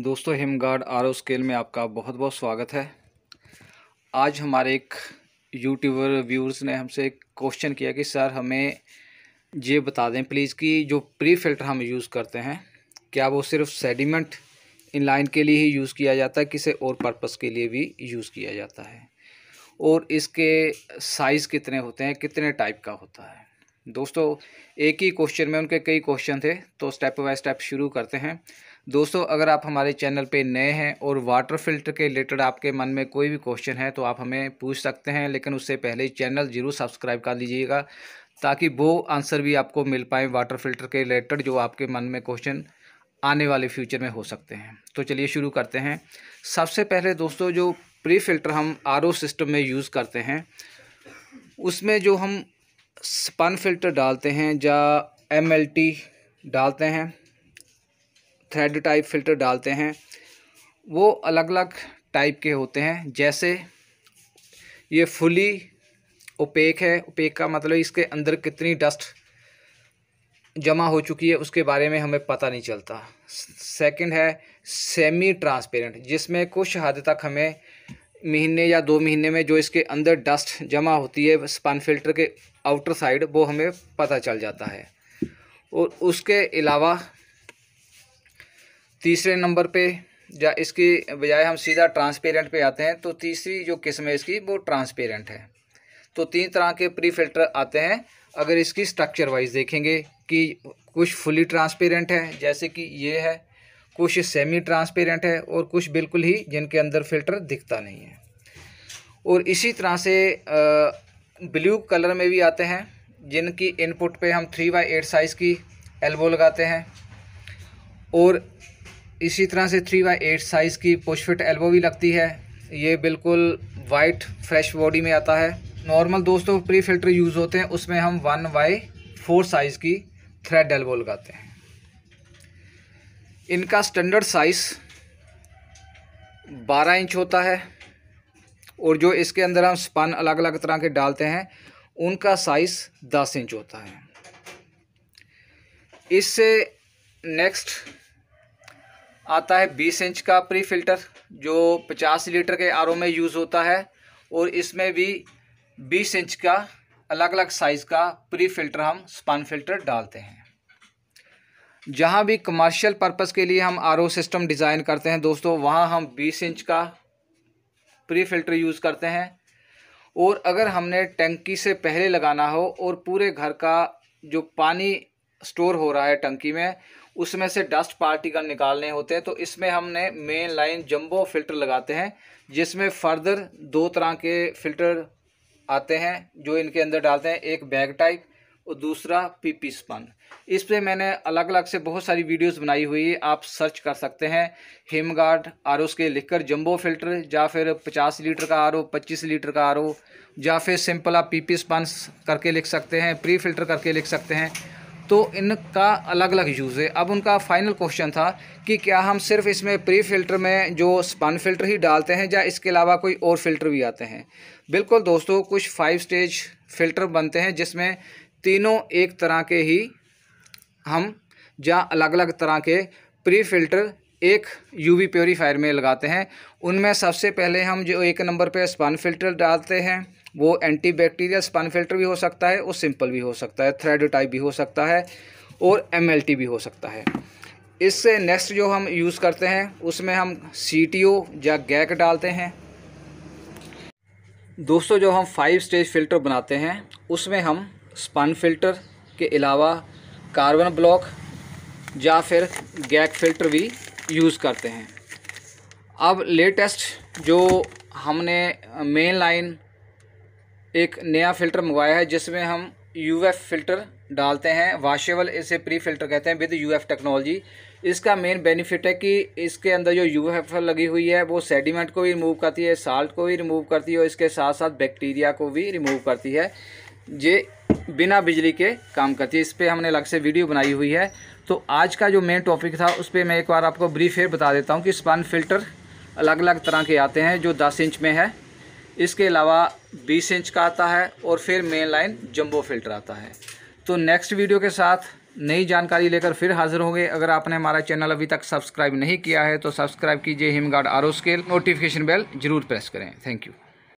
दोस्तों हिमगार्ड R O scale में आपका बहुत बहुत स्वागत है आज हमारे एक यूट्यूबर व्यूअर्स ने हमसे एक क्वेश्चन किया कि सर हमें ये बता दें प्लीज़ कि जो प्री फिल्टर हम यूज़ करते हैं क्या वो सिर्फ सेडिमेंट लाइन के लिए ही यूज़ किया जाता है किसी और पर्पस के लिए भी यूज़ किया जाता है और इसके साइज़ कितने होते हैं कितने टाइप का होता है दोस्तों एक ही क्वेश्चन में उनके कई क्वेश्चन थे तो स्टेप बाय स्टेप शुरू करते हैं दोस्तों अगर आप हमारे चैनल पे नए हैं और वाटर फिल्टर के रिलेटेड आपके मन में कोई भी क्वेश्चन है तो आप हमें पूछ सकते हैं लेकिन उससे पहले चैनल ज़रूर सब्सक्राइब कर लीजिएगा ताकि वो आंसर भी आपको मिल पाए वाटर फिल्टर के रिलेटेड जो आपके मन में क्वेश्चन आने वाले फ्यूचर में हो सकते हैं तो चलिए शुरू करते हैं सबसे पहले दोस्तों जो प्री फिल्टर हम आर सिस्टम में यूज़ करते हैं उसमें जो हम स्पन फिल्टर डालते हैं या एम डालते हैं थ्रेड टाइप फिल्टर डालते हैं वो अलग अलग टाइप के होते हैं जैसे ये फुली ओपेक है ओपेक का मतलब इसके अंदर कितनी डस्ट जमा हो चुकी है उसके बारे में हमें पता नहीं चलता सेकंड है सेमी ट्रांसपेरेंट जिसमें कुछ हद तक हमें महीने या दो महीने में जो इसके अंदर डस्ट जमा होती है स्पान फिल्टर के आउटर साइड वो हमें पता चल जाता है और उसके अलावा तीसरे नंबर पे या इसकी बजाय हम सीधा ट्रांसपेरेंट पे आते हैं तो तीसरी जो किस्म है इसकी वो ट्रांसपेरेंट है तो तीन तरह के प्री फिल्टर आते हैं अगर इसकी स्ट्रक्चर वाइज देखेंगे कि कुछ फुली ट्रांसपेरेंट है जैसे कि ये है कुछ सेमी ट्रांसपेरेंट है और कुछ बिल्कुल ही जिनके अंदर फिल्टर दिखता नहीं है और इसी तरह से ब्लू कलर में भी आते हैं जिनकी इनपुट पे हम थ्री बाई एट साइज़ की एल्बो लगाते हैं और इसी तरह से थ्री बाई एट साइज़ की पुशफिट एल्बो भी लगती है ये बिल्कुल वाइट फ्रेश बॉडी में आता है नॉर्मल दोस्तों प्री फिल्टर यूज़ होते हैं उसमें हम वन बाई फोर साइज़ की थ्रेड एल्बो लगाते हैं इनका स्टैंडर्ड साइज़ बारह इंच होता है और जो इसके अंदर हम स्पन अलग अलग तरह के डालते हैं उनका साइज़ दस इंच होता है इससे नेक्स्ट आता है बीस इंच का प्री फिल्टर जो पचास लीटर के आर में यूज़ होता है और इसमें भी बीस इंच का अलग अलग साइज़ का प्री फिल्टर हम स्पन फिल्टर डालते हैं जहाँ भी कमर्शियल पर्पस के लिए हम आर सिस्टम डिज़ाइन करते हैं दोस्तों वहाँ हम बीस इंच का प्री फिल्टर यूज़ करते हैं और अगर हमने टंकी से पहले लगाना हो और पूरे घर का जो पानी स्टोर हो रहा है टंकी में उसमें से डस्ट पार्टिकल निकालने होते हैं तो इसमें हमने मेन लाइन जंबो फिल्टर लगाते हैं जिसमें फर्दर दो तरह के फिल्टर आते हैं जो इनके अंदर डालते हैं एक बैग टाइप और दूसरा पी पी स्पन इस पर मैंने अलग अलग से बहुत सारी वीडियोस बनाई हुई है आप सर्च कर सकते हैं हिमगार्ड आर के लिखकर जंबो फिल्टर या फिर 50 लीटर का आर 25 लीटर का आर या फिर सिंपल आप पी पी स्पन करके लिख सकते हैं प्री फिल्टर करके लिख सकते हैं तो इनका अलग अलग यूज़ है अब उनका फाइनल क्वेश्चन था कि क्या हम सिर्फ इसमें प्री फिल्टर में जो स्पन फिल्टर ही डालते हैं या इसके अलावा कोई और फिल्टर भी आते हैं बिल्कुल दोस्तों कुछ फाइव स्टेज फिल्टर बनते हैं जिसमें तीनों एक तरह के ही हम जहाँ अलग अलग तरह के प्री फिल्टर एक यूवी प्योरीफायर में लगाते हैं उनमें सबसे पहले हम जो एक नंबर पे स्पन फिल्टर डालते हैं वो एंटी बैक्टीरियल स्पन फिल्टर भी हो सकता है और सिंपल भी हो सकता है थ्रेड टाइप भी हो सकता है और एम भी हो सकता है इससे नेक्स्ट जो हम यूज़ करते हैं उसमें हम सी या गैक डालते हैं दोस्तों जो हम फाइव स्टेज फिल्टर बनाते हैं उसमें हम स्पन फिल्टर के अलावा कार्बन ब्लॉक या फिर गैक फिल्टर भी यूज़ करते हैं अब लेटेस्ट जो हमने मेन लाइन एक नया फ़िल्टर मंगवाया है जिसमें हम यू एफ फ़िल्टर डालते हैं वाशेबल इसे प्री फिल्टर कहते हैं विद यू एफ टेक्नोलॉजी इसका मेन बेनिफिट है कि इसके अंदर जो यू एफ लगी हुई है वो सेडिमेंट को भी रिमूव करती है साल्ट को भी रिमूव करती है और इसके साथ साथ बैक्टीरिया को भी रिमूव करती है ये बिना बिजली के काम करती है इस पर हमने अलग से वीडियो बनाई हुई है तो आज का जो मेन टॉपिक था उस पर मैं एक बार आपको ब्रीफ है बता देता हूँ कि स्पन फिल्टर अलग अलग तरह के आते हैं जो दस इंच में है इसके अलावा बीस इंच का आता है और फिर मेन लाइन जम्बो फिल्टर आता है तो नेक्स्ट वीडियो के साथ नई जानकारी लेकर फिर हाजिर होंगे अगर आपने हमारा चैनल अभी तक सब्सक्राइब नहीं किया है तो सब्सक्राइब कीजिए हिमगार्ड आर स्केल नोटिफिकेशन बेल जरूर प्रेस करें थैंक यू